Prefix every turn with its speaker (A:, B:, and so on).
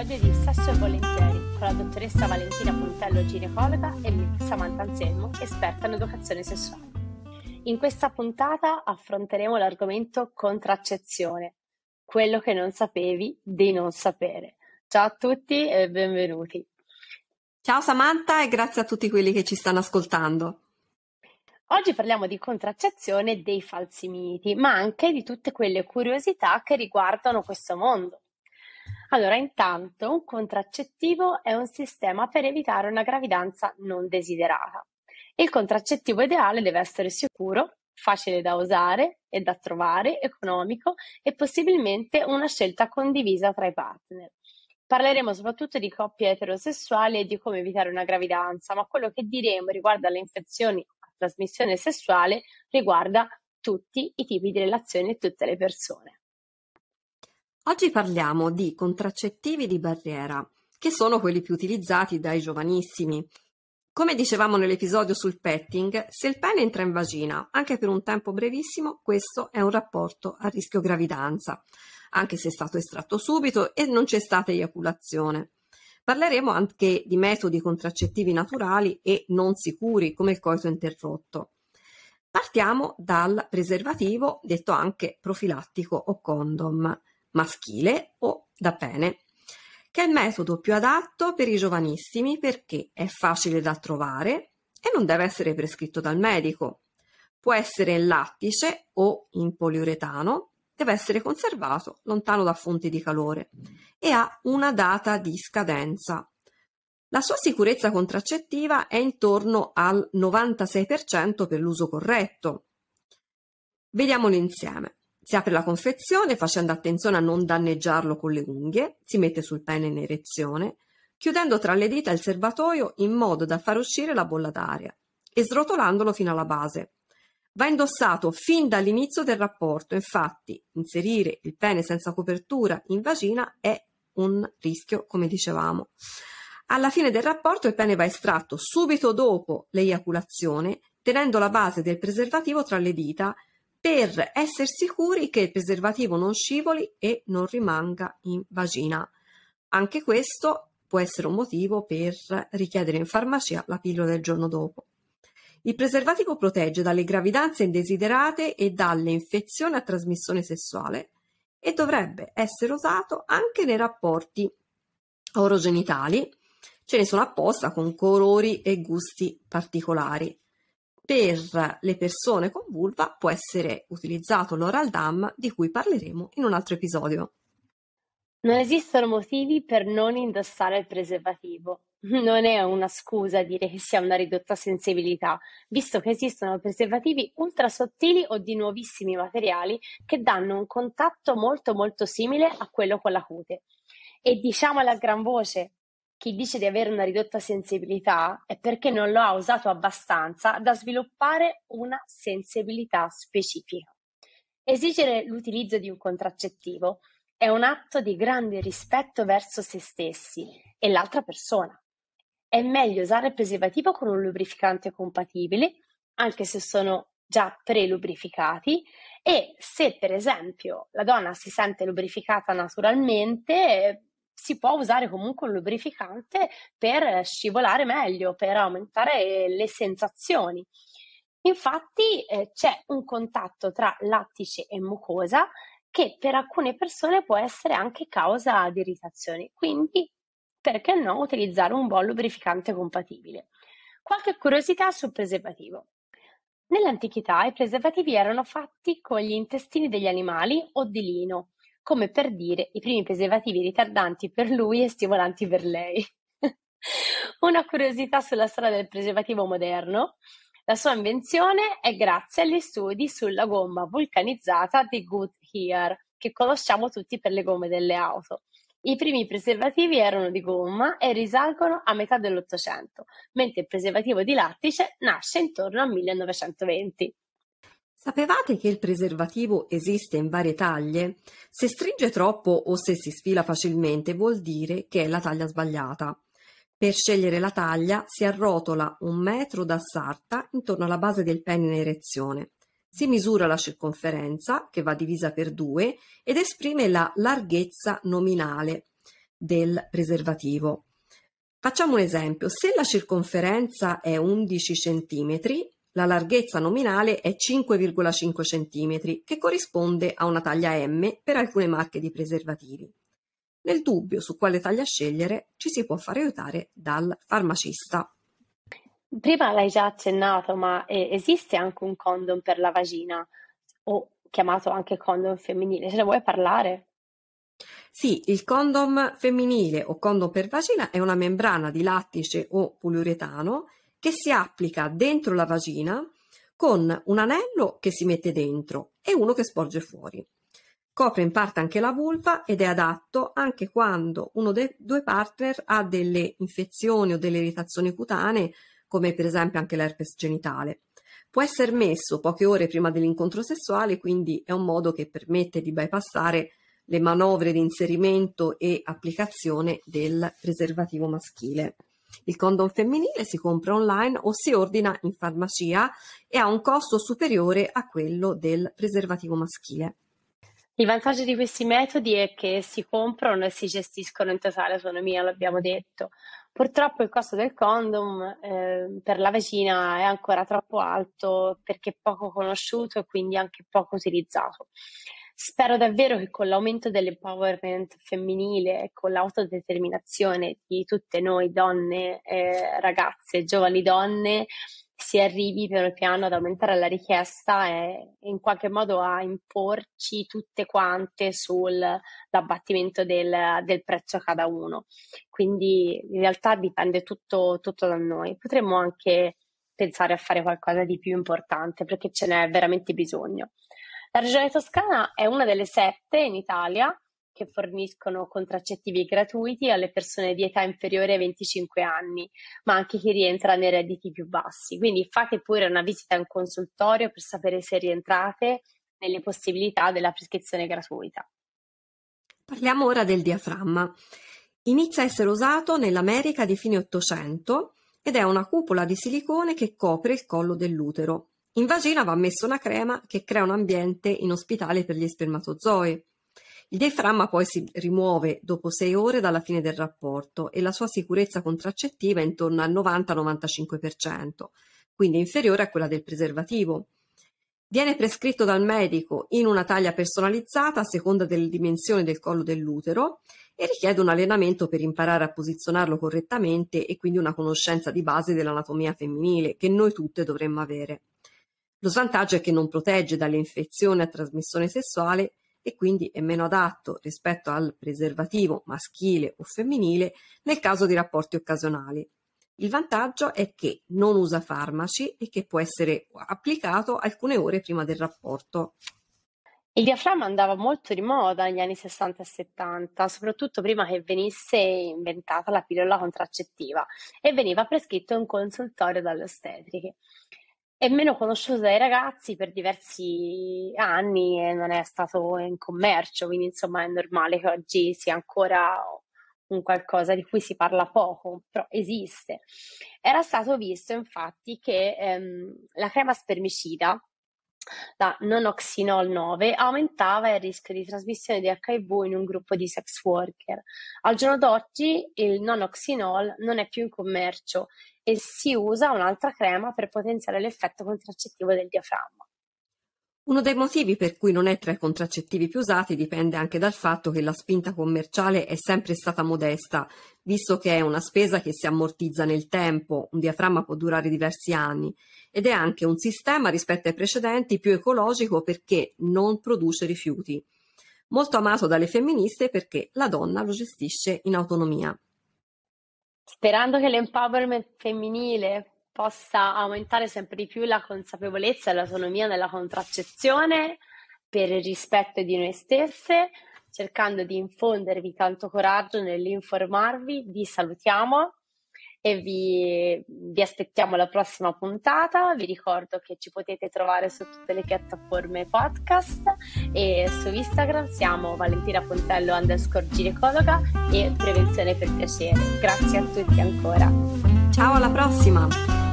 A: episodio di Sesso e Volentieri con la dottoressa Valentina Puntello, ginecologa, e me, Samantha Anselmo, esperta in educazione sessuale. In questa puntata affronteremo l'argomento contraccezione, quello che non sapevi di non sapere. Ciao a tutti e benvenuti. Ciao Samantha e
B: grazie a tutti quelli che ci stanno ascoltando.
A: Oggi parliamo di contraccezione e dei falsi miti, ma anche di tutte quelle curiosità che riguardano questo mondo. Allora, intanto un contraccettivo è un sistema per evitare una gravidanza non desiderata. Il contraccettivo ideale deve essere sicuro, facile da usare e da trovare, economico e possibilmente una scelta condivisa tra i partner. Parleremo soprattutto di coppie eterosessuali e di come evitare una gravidanza, ma quello che diremo riguardo alle infezioni a trasmissione sessuale riguarda tutti i tipi di relazioni e tutte le persone.
B: Oggi parliamo di contraccettivi di barriera, che sono quelli più utilizzati dai giovanissimi. Come dicevamo nell'episodio sul petting, se il pene entra in vagina, anche per un tempo brevissimo, questo è un rapporto a rischio gravidanza, anche se è stato estratto subito e non c'è stata eiaculazione. Parleremo anche di metodi contraccettivi naturali e non sicuri, come il coito interrotto. Partiamo dal preservativo, detto anche profilattico o condom maschile o da pene, che è il metodo più adatto per i giovanissimi perché è facile da trovare e non deve essere prescritto dal medico. Può essere in lattice o in poliuretano, deve essere conservato lontano da fonti di calore e ha una data di scadenza. La sua sicurezza contraccettiva è intorno al 96% per l'uso corretto. Vediamolo insieme. Si apre la confezione facendo attenzione a non danneggiarlo con le unghie, si mette sul pene in erezione, chiudendo tra le dita il serbatoio in modo da far uscire la bolla d'aria e srotolandolo fino alla base. Va indossato fin dall'inizio del rapporto, infatti inserire il pene senza copertura in vagina è un rischio, come dicevamo. Alla fine del rapporto il pene va estratto subito dopo l'eiaculazione, tenendo la base del preservativo tra le dita per essere sicuri che il preservativo non scivoli e non rimanga in vagina. Anche questo può essere un motivo per richiedere in farmacia la pillola del giorno dopo. Il preservativo protegge dalle gravidanze indesiderate e dalle infezioni a trasmissione sessuale e dovrebbe essere usato anche nei rapporti orogenitali. Ce ne sono apposta con colori e gusti particolari per le persone con vulva può essere utilizzato l'oral DAM di cui parleremo in un altro episodio.
A: Non esistono motivi per non indossare il preservativo. Non è una scusa dire che si ha una ridotta sensibilità, visto che esistono preservativi ultra sottili o di nuovissimi materiali che danno un contatto molto molto simile a quello con la cute. E diciamo alla gran voce, chi dice di avere una ridotta sensibilità è perché non lo ha usato abbastanza da sviluppare una sensibilità specifica. Esigere l'utilizzo di un contraccettivo è un atto di grande rispetto verso se stessi e l'altra persona. È meglio usare il preservativo con un lubrificante compatibile, anche se sono già prelubrificati e se per esempio la donna si sente lubrificata naturalmente si può usare comunque un lubrificante per eh, scivolare meglio, per aumentare eh, le sensazioni. Infatti eh, c'è un contatto tra lattice e mucosa che per alcune persone può essere anche causa di irritazioni, quindi perché no utilizzare un buon lubrificante compatibile. Qualche curiosità sul preservativo. Nell'antichità i preservativi erano fatti con gli intestini degli animali o di lino come per dire i primi preservativi ritardanti per lui e stimolanti per lei. Una curiosità sulla storia del preservativo moderno. La sua invenzione è grazie agli studi sulla gomma vulcanizzata di Goodyear, che conosciamo tutti per le gomme delle auto. I primi preservativi erano di gomma e risalgono a metà dell'Ottocento, mentre il preservativo di lattice nasce intorno al 1920.
B: Sapevate che il preservativo esiste in varie taglie? Se stringe troppo o se si sfila facilmente vuol dire che è la taglia sbagliata. Per scegliere la taglia si arrotola un metro da sarta intorno alla base del penne in erezione. Si misura la circonferenza, che va divisa per due, ed esprime la larghezza nominale del preservativo. Facciamo un esempio. Se la circonferenza è 11 cm, la larghezza nominale è 5,5 cm, che corrisponde a una taglia M per alcune marche di preservativi. Nel dubbio su quale taglia scegliere, ci si può fare aiutare dal farmacista.
A: Prima l'hai già accennato, ma eh, esiste anche un condom per la vagina, o chiamato anche condom femminile. Se ne vuoi parlare?
B: Sì, il condom femminile o condom per vagina è una membrana di lattice o poliuretano che si applica dentro la vagina con un anello che si mette dentro e uno che sporge fuori. Copre in parte anche la vulva ed è adatto anche quando uno dei due partner ha delle infezioni o delle irritazioni cutanee, come per esempio anche l'herpes genitale. Può essere messo poche ore prima dell'incontro sessuale, quindi è un modo che permette di bypassare le manovre di inserimento e applicazione del preservativo maschile. Il condom femminile si compra online o si ordina in farmacia e ha un costo superiore a quello del preservativo maschile.
A: Il vantaggio di questi metodi è che si comprano e si gestiscono in totale autonomia, l'abbiamo detto. Purtroppo il costo del condom eh, per la vagina è ancora troppo alto perché poco conosciuto e quindi anche poco utilizzato. Spero davvero che con l'aumento dell'empowerment femminile, con l'autodeterminazione di tutte noi donne, eh, ragazze, giovani donne, si arrivi piano piano ad aumentare la richiesta e in qualche modo a imporci tutte quante sull'abbattimento del, del prezzo cada uno. Quindi in realtà dipende tutto, tutto da noi. Potremmo anche pensare a fare qualcosa di più importante perché ce n'è veramente bisogno. La regione Toscana è una delle sette in Italia che forniscono contraccettivi gratuiti alle persone di età inferiore ai 25 anni, ma anche chi rientra nei redditi più bassi. Quindi fate pure una visita in consultorio per sapere se rientrate nelle possibilità della prescrizione gratuita.
B: Parliamo ora del diaframma. Inizia a essere usato nell'America di fine Ottocento ed è una cupola di silicone che copre il collo dell'utero. In vagina va messa una crema che crea un ambiente inospitale per gli spermatozoi. Il diaframma poi si rimuove dopo sei ore dalla fine del rapporto e la sua sicurezza contraccettiva è intorno al 90-95%, quindi inferiore a quella del preservativo. Viene prescritto dal medico in una taglia personalizzata a seconda delle dimensioni del collo dell'utero e richiede un allenamento per imparare a posizionarlo correttamente e quindi una conoscenza di base dell'anatomia femminile che noi tutte dovremmo avere. Lo svantaggio è che non protegge dalle infezioni a trasmissione sessuale e quindi è meno adatto rispetto al preservativo maschile o femminile nel caso di rapporti occasionali. Il vantaggio è che non usa farmaci e che può essere applicato alcune ore prima del rapporto.
A: Il diaframma andava molto di moda negli anni 60 e 70, soprattutto prima che venisse inventata la pillola contraccettiva e veniva prescritto in consultorio dalle ostetriche è meno conosciuto dai ragazzi per diversi anni e non è stato in commercio, quindi insomma è normale che oggi sia ancora un qualcosa di cui si parla poco, però esiste. Era stato visto infatti che ehm, la crema spermicida, la nonoxinol 9, aumentava il rischio di trasmissione di HIV in un gruppo di sex worker. Al giorno d'oggi il nonoxinol non è più in commercio e si usa un'altra crema per potenziare l'effetto contraccettivo del diaframma.
B: Uno dei motivi per cui non è tra i contraccettivi più usati dipende anche dal fatto che la spinta commerciale è sempre stata modesta, visto che è una spesa che si ammortizza nel tempo, un diaframma può durare diversi anni ed è anche un sistema rispetto ai precedenti più ecologico perché non produce rifiuti. Molto amato dalle femministe perché la donna lo gestisce in autonomia
A: sperando che l'empowerment femminile possa aumentare sempre di più la consapevolezza e l'autonomia nella contraccezione per il rispetto di noi stesse, cercando di infondervi tanto coraggio nell'informarvi, vi salutiamo e vi, vi aspettiamo alla prossima puntata. Vi ricordo che ci potete trovare su tutte le piattaforme podcast e su Instagram siamo Valentina Pontello underscore ginecologa e Prevenzione per Piacere. Grazie a tutti ancora. Ciao, alla prossima!